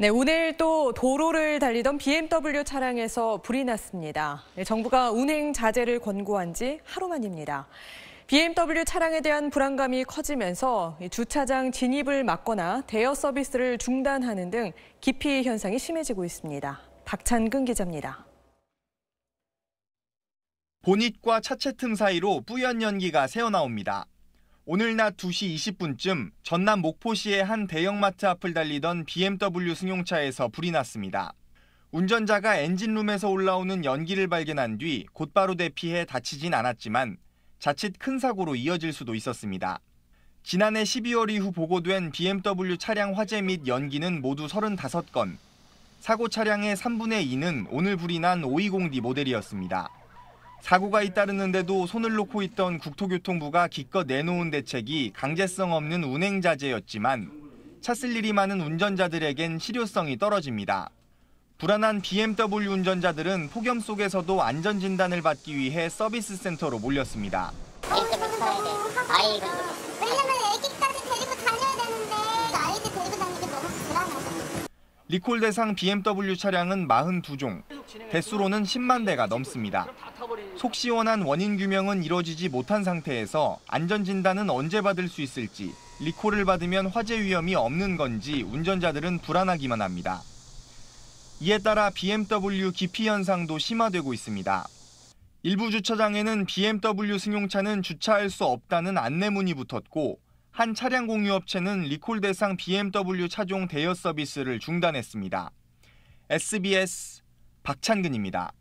네, 오늘 또 도로를 달리던 BMW 차량에서 불이 났습니다. 네, 정부가 운행 자제를 권고한 지 하루만입니다. BMW 차량에 대한 불안감이 커지면서 주차장 진입을 막거나 대여 서비스를 중단하는 등 기피 현상이 심해지고 있습니다. 박찬근 기자입니다. 보닛과 차체 틈 사이로 뿌연 연기가 새어나옵니다. 오늘 낮 2시 20분쯤 전남 목포시의 한 대형마트 앞을 달리던 BMW 승용차에서 불이 났습니다. 운전자가 엔진룸에서 올라오는 연기를 발견한 뒤 곧바로 대피해 다치진 않았지만 자칫 큰 사고로 이어질 수도 있었습니다. 지난해 12월 이후 보고된 BMW 차량 화재 및 연기는 모두 35건, 사고 차량의 3분의 2는 오늘 불이 난 520D 모델이었습니다. 사고가 잇따르는데도 손을 놓고 있던 국토교통부가 기껏 내놓은 대책이 강제성 없는 운행 자제였지만 찼을 일이 많은 운전자들에겐 실효성이 떨어집니다. 불안한 BMW 운전자들은 폭염 속에서도 안전진단을 받기 위해 서비스 센터로 몰렸습니다. 리콜 대상 BMW 차량은 42종, 대수로는 10만 대가 넘습니다. 속 시원한 원인 규명은 이뤄지지 못한 상태에서 안전진단은 언제 받을 수 있을지, 리콜을 받으면 화재 위험이 없는 건지 운전자들은 불안하기만 합니다. 이에 따라 BMW 기피 현상도 심화되고 있습니다. 일부 주차장에는 BMW 승용차는 주차할 수 없다는 안내문이 붙었고 한 차량 공유업체는 리콜 대상 BMW 차종 대여 서비스를 중단했습니다. SBS 박찬근입니다.